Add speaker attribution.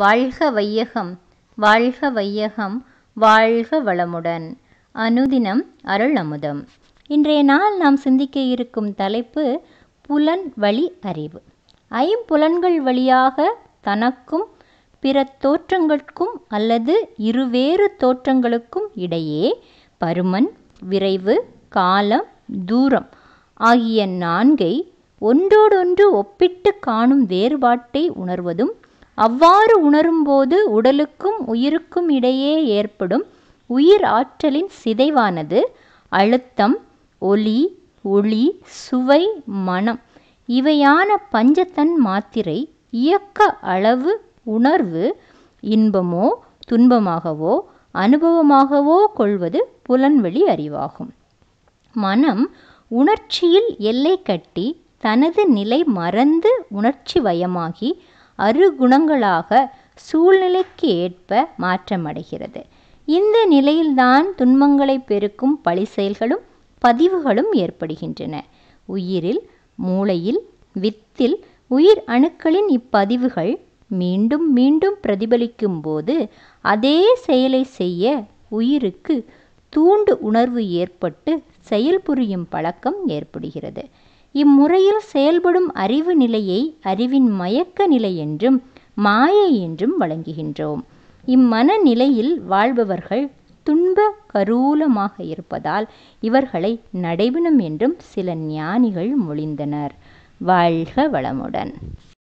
Speaker 1: வாழ்க வையகம் வாழ்க வையகம் வாழ்க வளமுடன் அனுதினம் அருள் அமுதம் இன்றைய நாள் நாம் சிந்திக்க இருக்கும் தலைப்பு புலன் வழி அறிவு ஐம்புலன்கள் வழியாக தனக்கும் பிற தோற்றங்களுக்கும் அல்லது இருவேறு தோற்றங்களுக்கும் இடையே பருமன் விரைவு காலம் தூரம் ஆகிய நான்கை ஒன்றோடொன்று ஒப்பிட்டு காணும் வேறுபாட்டை உணர்வதும் அவ்வாறு உணரும்போது உடலுக்கும் உயிருக்கும் இடையே ஏற்படும் உயிர் ஆற்றலின் சிதைவானது அழுத்தம் ஒலி ஒளி சுவை மனம் இவையான பஞ்சத்தன் மாத்திரை இயக்க அளவு உணர்வு இன்பமோ துன்பமாகவோ அனுபவமாகவோ கொள்வது புலன்வெளி அறிவாகும் மனம் உணர்ச்சியில் எல்லை கட்டி தனது நிலை மறந்து உணர்ச்சி வயமாகி அருகுணங்களாக சூழ்நிலைக்கு ஏற்ப மாற்றமடைகிறது இந்த நிலையில்தான் துன்பங்களை பெருக்கும் பழி செயல்களும் பதிவுகளும் ஏற்படுகின்றன உயிரில் மூளையில் வித்தில் உயிர் அணுக்களின் இப்பதிவுகள் மீண்டும் மீண்டும் பிரதிபலிக்கும் போது அதே செயலை செய்ய உயிருக்கு தூண்டு உணர்வு ஏற்பட்டு செயல்புரியும் பழக்கம் ஏற்படுகிறது இம்முறையில் செயல்படும் அறிவு நிலையை அறிவின் மயக்க நிலை என்றும் மாயை என்றும் வழங்குகின்றோம் இம்மன நிலையில் வாழ்பவர்கள் துன்ப கரூலமாக இருப்பதால் இவர்களை நடைபெணும் என்றும் சில ஞானிகள் மொழிந்தனர் வாழ்க வளமுடன்